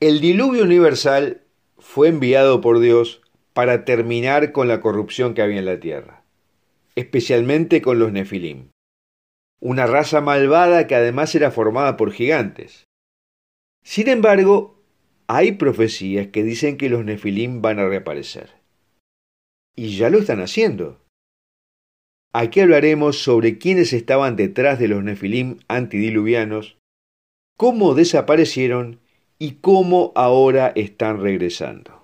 El diluvio universal fue enviado por Dios para terminar con la corrupción que había en la tierra, especialmente con los nefilim, una raza malvada que además era formada por gigantes. Sin embargo, hay profecías que dicen que los nefilim van a reaparecer. Y ya lo están haciendo. Aquí hablaremos sobre quiénes estaban detrás de los nefilim antidiluvianos, cómo desaparecieron y cómo ahora están regresando.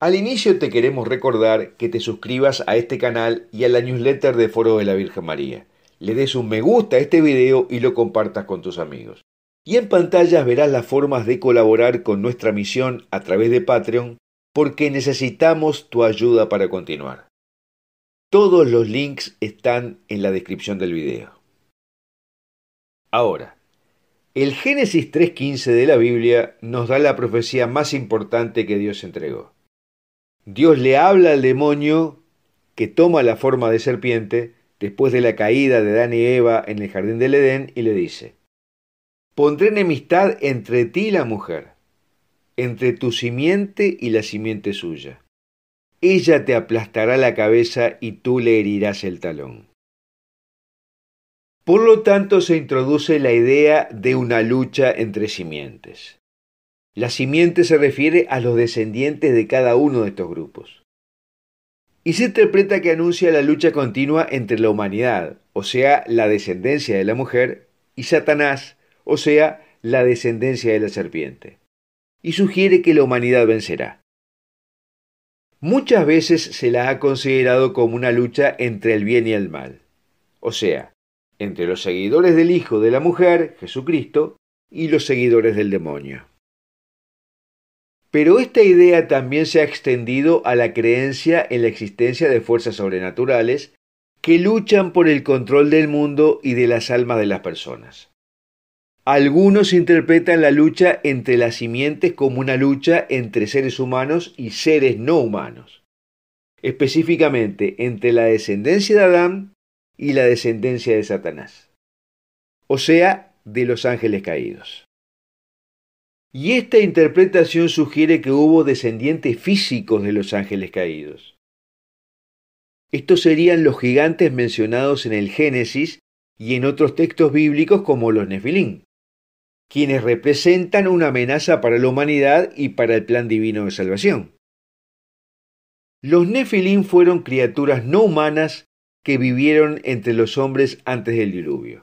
Al inicio te queremos recordar que te suscribas a este canal y a la newsletter de Foro de la Virgen María. Le des un me gusta a este video y lo compartas con tus amigos. Y en pantallas verás las formas de colaborar con nuestra misión a través de Patreon porque necesitamos tu ayuda para continuar. Todos los links están en la descripción del video. Ahora, el Génesis 3.15 de la Biblia nos da la profecía más importante que Dios entregó. Dios le habla al demonio que toma la forma de serpiente después de la caída de Dan y Eva en el jardín del Edén y le dice, Pondré enemistad entre ti y la mujer, entre tu simiente y la simiente suya. Ella te aplastará la cabeza y tú le herirás el talón. Por lo tanto, se introduce la idea de una lucha entre simientes. La simiente se refiere a los descendientes de cada uno de estos grupos. Y se interpreta que anuncia la lucha continua entre la humanidad, o sea, la descendencia de la mujer, y Satanás, o sea, la descendencia de la serpiente, y sugiere que la humanidad vencerá. Muchas veces se la ha considerado como una lucha entre el bien y el mal, o sea, entre los seguidores del Hijo de la Mujer, Jesucristo, y los seguidores del demonio. Pero esta idea también se ha extendido a la creencia en la existencia de fuerzas sobrenaturales que luchan por el control del mundo y de las almas de las personas. Algunos interpretan la lucha entre las simientes como una lucha entre seres humanos y seres no humanos, específicamente entre la descendencia de Adán y la descendencia de Satanás, o sea, de los ángeles caídos. Y esta interpretación sugiere que hubo descendientes físicos de los ángeles caídos. Estos serían los gigantes mencionados en el Génesis y en otros textos bíblicos como los Nefilim quienes representan una amenaza para la humanidad y para el plan divino de salvación. Los Nefilim fueron criaturas no humanas que vivieron entre los hombres antes del diluvio.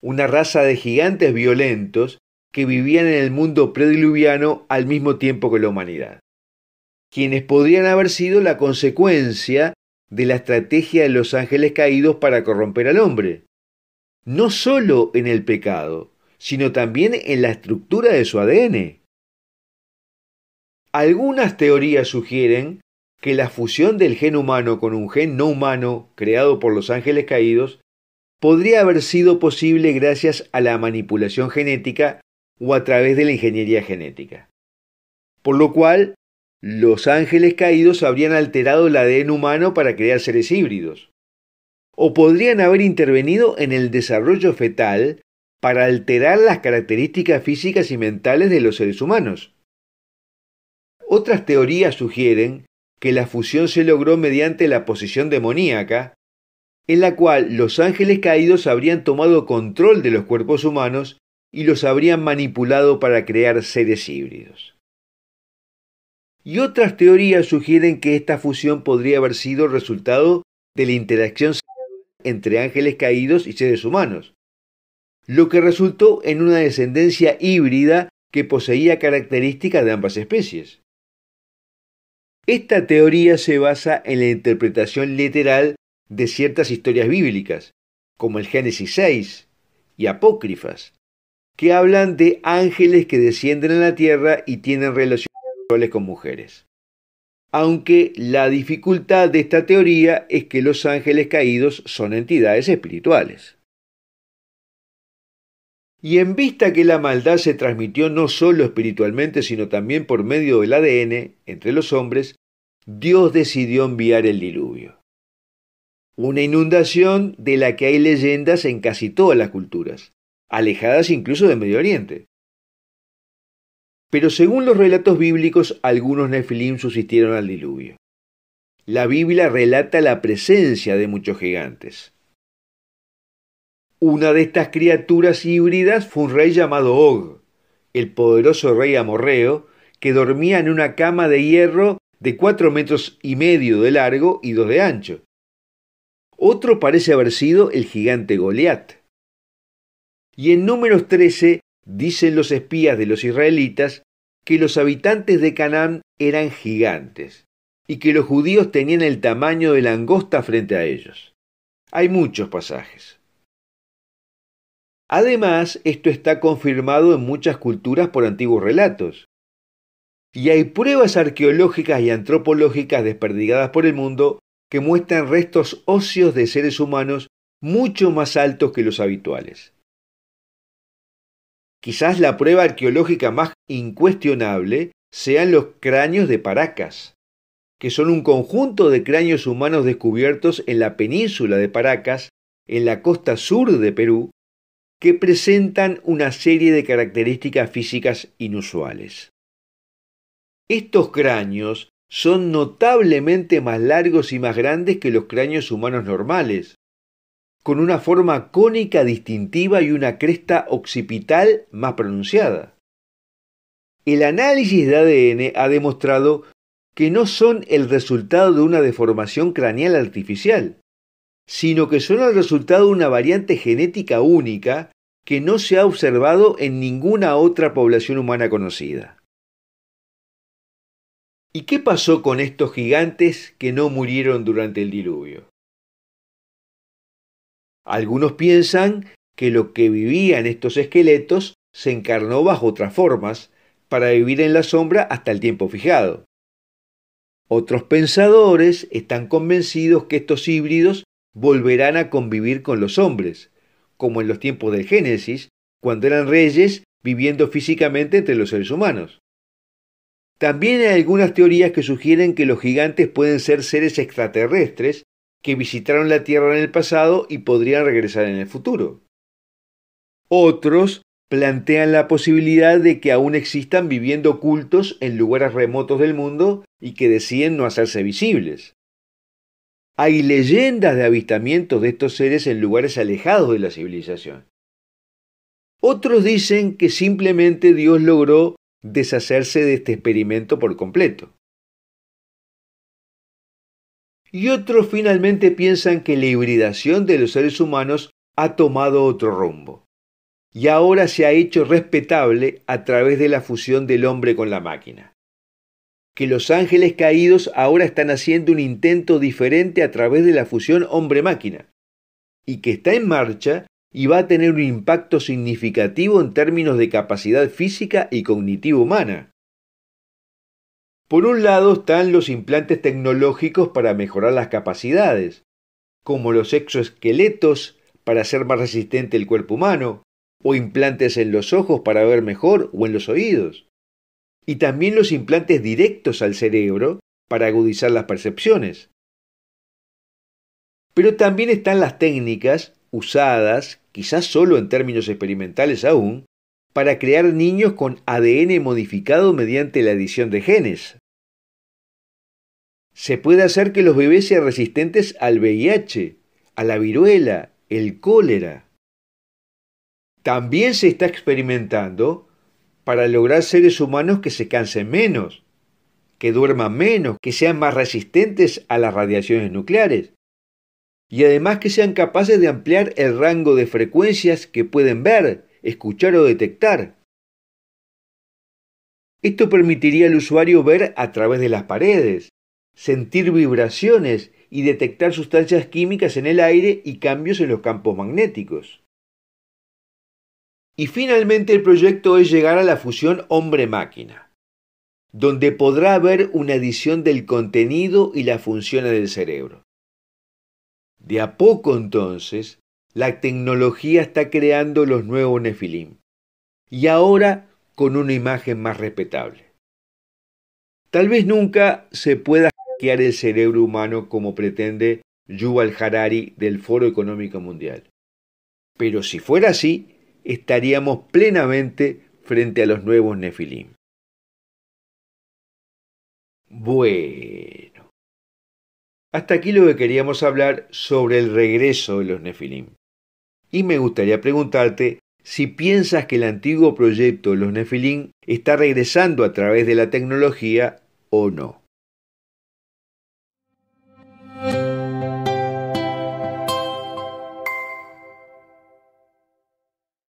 Una raza de gigantes violentos que vivían en el mundo prediluviano al mismo tiempo que la humanidad, quienes podrían haber sido la consecuencia de la estrategia de los ángeles caídos para corromper al hombre, no sólo en el pecado, sino también en la estructura de su ADN. Algunas teorías sugieren que la fusión del gen humano con un gen no humano creado por los ángeles caídos podría haber sido posible gracias a la manipulación genética o a través de la ingeniería genética. Por lo cual, los ángeles caídos habrían alterado el ADN humano para crear seres híbridos. O podrían haber intervenido en el desarrollo fetal para alterar las características físicas y mentales de los seres humanos. Otras teorías sugieren que la fusión se logró mediante la posición demoníaca, en la cual los ángeles caídos habrían tomado control de los cuerpos humanos y los habrían manipulado para crear seres híbridos. Y otras teorías sugieren que esta fusión podría haber sido resultado de la interacción entre ángeles caídos y seres humanos, lo que resultó en una descendencia híbrida que poseía características de ambas especies. Esta teoría se basa en la interpretación literal de ciertas historias bíblicas, como el Génesis 6 y apócrifas, que hablan de ángeles que descienden a la tierra y tienen relaciones sexuales con mujeres. Aunque la dificultad de esta teoría es que los ángeles caídos son entidades espirituales. Y en vista que la maldad se transmitió no solo espiritualmente, sino también por medio del ADN entre los hombres, Dios decidió enviar el diluvio. Una inundación de la que hay leyendas en casi todas las culturas, alejadas incluso del Medio Oriente. Pero según los relatos bíblicos, algunos nefilim subsistieron al diluvio. La Biblia relata la presencia de muchos gigantes. Una de estas criaturas híbridas fue un rey llamado Og, el poderoso rey amorreo, que dormía en una cama de hierro de cuatro metros y medio de largo y dos de ancho. Otro parece haber sido el gigante Goliat. Y en números 13 dicen los espías de los israelitas que los habitantes de Canaán eran gigantes y que los judíos tenían el tamaño de langosta frente a ellos. Hay muchos pasajes. Además, esto está confirmado en muchas culturas por antiguos relatos. Y hay pruebas arqueológicas y antropológicas desperdigadas por el mundo que muestran restos óseos de seres humanos mucho más altos que los habituales. Quizás la prueba arqueológica más incuestionable sean los cráneos de Paracas, que son un conjunto de cráneos humanos descubiertos en la península de Paracas, en la costa sur de Perú, que presentan una serie de características físicas inusuales. Estos cráneos son notablemente más largos y más grandes que los cráneos humanos normales, con una forma cónica distintiva y una cresta occipital más pronunciada. El análisis de ADN ha demostrado que no son el resultado de una deformación craneal artificial, sino que son el resultado de una variante genética única que no se ha observado en ninguna otra población humana conocida. ¿Y qué pasó con estos gigantes que no murieron durante el diluvio? Algunos piensan que lo que vivían estos esqueletos se encarnó bajo otras formas para vivir en la sombra hasta el tiempo fijado. Otros pensadores están convencidos que estos híbridos volverán a convivir con los hombres, como en los tiempos del Génesis, cuando eran reyes viviendo físicamente entre los seres humanos. También hay algunas teorías que sugieren que los gigantes pueden ser seres extraterrestres que visitaron la Tierra en el pasado y podrían regresar en el futuro. Otros plantean la posibilidad de que aún existan viviendo ocultos en lugares remotos del mundo y que deciden no hacerse visibles. Hay leyendas de avistamientos de estos seres en lugares alejados de la civilización. Otros dicen que simplemente Dios logró deshacerse de este experimento por completo. Y otros finalmente piensan que la hibridación de los seres humanos ha tomado otro rumbo y ahora se ha hecho respetable a través de la fusión del hombre con la máquina que los ángeles caídos ahora están haciendo un intento diferente a través de la fusión hombre-máquina, y que está en marcha y va a tener un impacto significativo en términos de capacidad física y cognitiva humana. Por un lado están los implantes tecnológicos para mejorar las capacidades, como los exoesqueletos para hacer más resistente el cuerpo humano, o implantes en los ojos para ver mejor o en los oídos y también los implantes directos al cerebro para agudizar las percepciones. Pero también están las técnicas usadas, quizás solo en términos experimentales aún, para crear niños con ADN modificado mediante la adición de genes. Se puede hacer que los bebés sean resistentes al VIH, a la viruela, el cólera. También se está experimentando para lograr seres humanos que se cansen menos, que duerman menos, que sean más resistentes a las radiaciones nucleares y además que sean capaces de ampliar el rango de frecuencias que pueden ver, escuchar o detectar. Esto permitiría al usuario ver a través de las paredes, sentir vibraciones y detectar sustancias químicas en el aire y cambios en los campos magnéticos. Y finalmente el proyecto es llegar a la fusión hombre-máquina, donde podrá haber una adición del contenido y la función del cerebro. De a poco entonces, la tecnología está creando los nuevos Nefilim, y ahora con una imagen más respetable. Tal vez nunca se pueda hackear el cerebro humano como pretende Yuval Harari del Foro Económico Mundial. Pero si fuera así, estaríamos plenamente frente a los nuevos Nefilim. Bueno, hasta aquí lo que queríamos hablar sobre el regreso de los Nefilim. Y me gustaría preguntarte si piensas que el antiguo proyecto de los Nefilim está regresando a través de la tecnología o no.